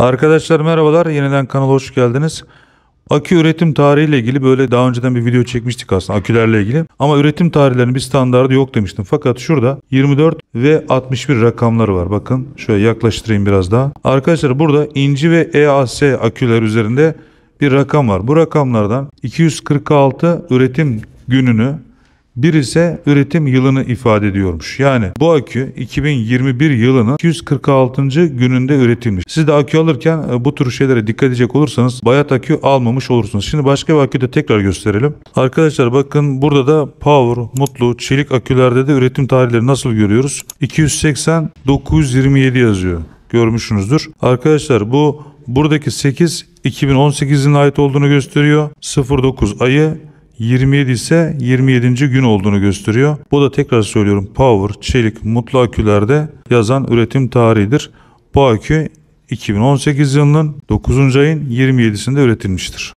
Arkadaşlar merhabalar. Yeniden kanala hoş geldiniz. Akü üretim tarihi ile ilgili böyle daha önceden bir video çekmiştik aslında akülerle ilgili. Ama üretim tarihlerinin bir standardı yok demiştim. Fakat şurada 24 ve 61 rakamları var. Bakın şöyle yaklaştırayım biraz daha. Arkadaşlar burada inci ve EAS aküler üzerinde bir rakam var. Bu rakamlardan 246 üretim gününü bir ise üretim yılını ifade ediyormuş. Yani bu akü 2021 yılının 246. gününde üretilmiş. Siz de akü alırken e, bu tür şeylere dikkat edecek olursanız bayat akü almamış olursunuz. Şimdi başka bir akü de tekrar gösterelim. Arkadaşlar bakın burada da Power, Mutlu, Çelik akülerde de üretim tarihleri nasıl görüyoruz? 280 927 yazıyor. Görmüşsünüzdür. Arkadaşlar bu buradaki 8 2018'in ait olduğunu gösteriyor. 09 ayı 27 ise 27. gün olduğunu gösteriyor. Bu da tekrar söylüyorum Power, çelik, mutlu akülerde yazan üretim tarihidir. Bu akü 2018 yılının 9. ayın 27'sinde üretilmiştir.